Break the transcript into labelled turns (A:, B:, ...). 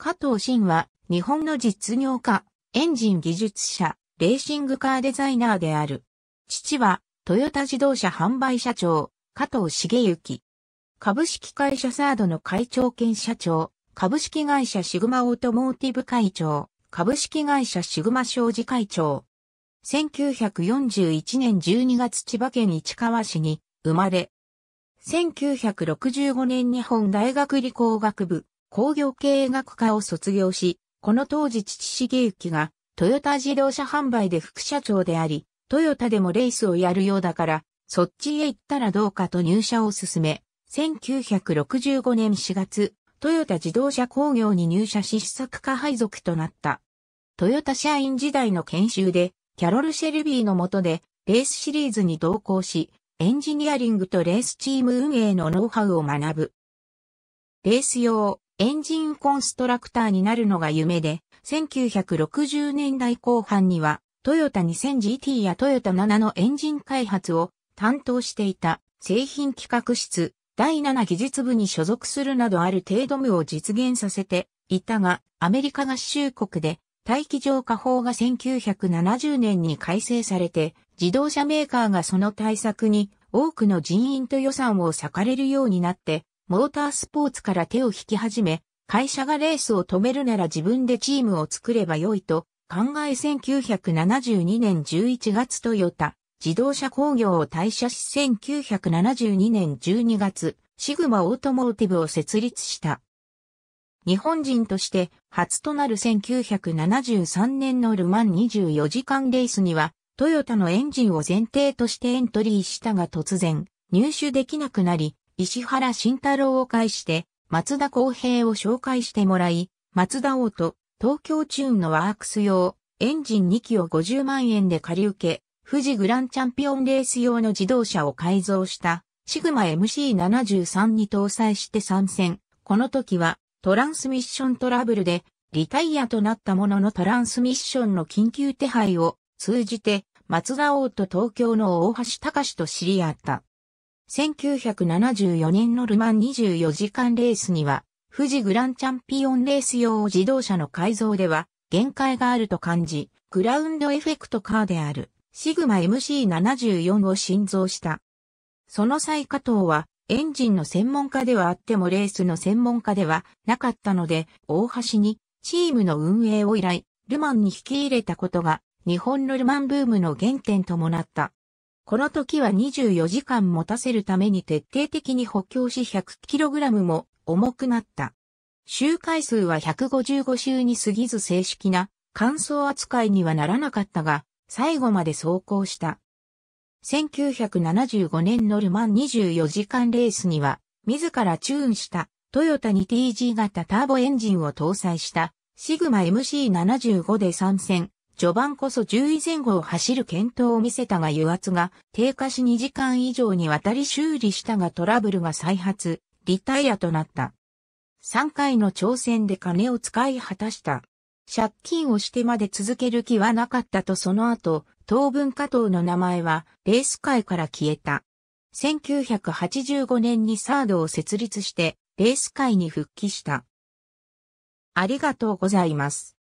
A: 加藤真は日本の実業家、エンジン技術者、レーシングカーデザイナーである。父はトヨタ自動車販売社長、加藤茂之。株式会社サードの会長兼社長、株式会社シグマオートモーティブ会長、株式会社シグマ商事会長。1941年12月千葉県市川市に生まれ、1965年日本大学理工学部工業経営学科を卒業し、この当時父重幸がトヨタ自動車販売で副社長であり、トヨタでもレースをやるようだから、そっちへ行ったらどうかと入社を進め、1965年4月、トヨタ自動車工業に入社し試作家配属となった。トヨタ社員時代の研修で、キャロル・シェルビーの下で、レースシリーズに同行し、エンジニアリングとレースチーム運営のノウハウを学ぶ。レース用、エンジンコンストラクターになるのが夢で、1960年代後半には、トヨタ 2000GT やトヨタ7のエンジン開発を担当していた製品企画室第7技術部に所属するなどある程度無を実現させていたが、アメリカ合衆国で大気浄化法が1970年に改正されて、自動車メーカーがその対策に多くの人員と予算を割かれるようになって、モータースポーツから手を引き始め、会社がレースを止めるなら自分でチームを作ればよいと考え1972年11月トヨタ自動車工業を退社し1972年12月シグマオートモーティブを設立した。日本人として初となる1973年のルマン24時間レースにはトヨタのエンジンを前提としてエントリーしたが突然入手できなくなり石原慎太郎を介して、松田公平を紹介してもらい、松田王と東京チューンのワークス用、エンジン2機を50万円で借り受け、富士グランチャンピオンレース用の自動車を改造した、シグマ MC73 に搭載して参戦。この時は、トランスミッショントラブルで、リタイアとなったもののトランスミッションの緊急手配を通じて、松田王と東京の大橋隆と知り合った。1974年のルマン24時間レースには、富士グランチャンピオンレース用自動車の改造では、限界があると感じ、グラウンドエフェクトカーである、シグマ MC74 を新造した。その際加藤は、エンジンの専門家ではあってもレースの専門家ではなかったので、大橋にチームの運営を依頼、ルマンに引き入れたことが、日本のルマンブームの原点ともなった。この時は24時間持たせるために徹底的に補強し 100kg も重くなった。周回数は155周に過ぎず正式な乾燥扱いにはならなかったが、最後まで走行した。1975年のルマン24時間レースには、自らチューンしたトヨタに TG 型ターボエンジンを搭載したシグマ MC75 で参戦。序盤こそ10位前後を走る検討を見せたが油圧が低下し2時間以上にわたり修理したがトラブルが再発、リタイアとなった。3回の挑戦で金を使い果たした。借金をしてまで続ける気はなかったとその後、当分加藤の名前はレース界から消えた。1985年にサードを設立してレース界に復帰した。ありがとうございます。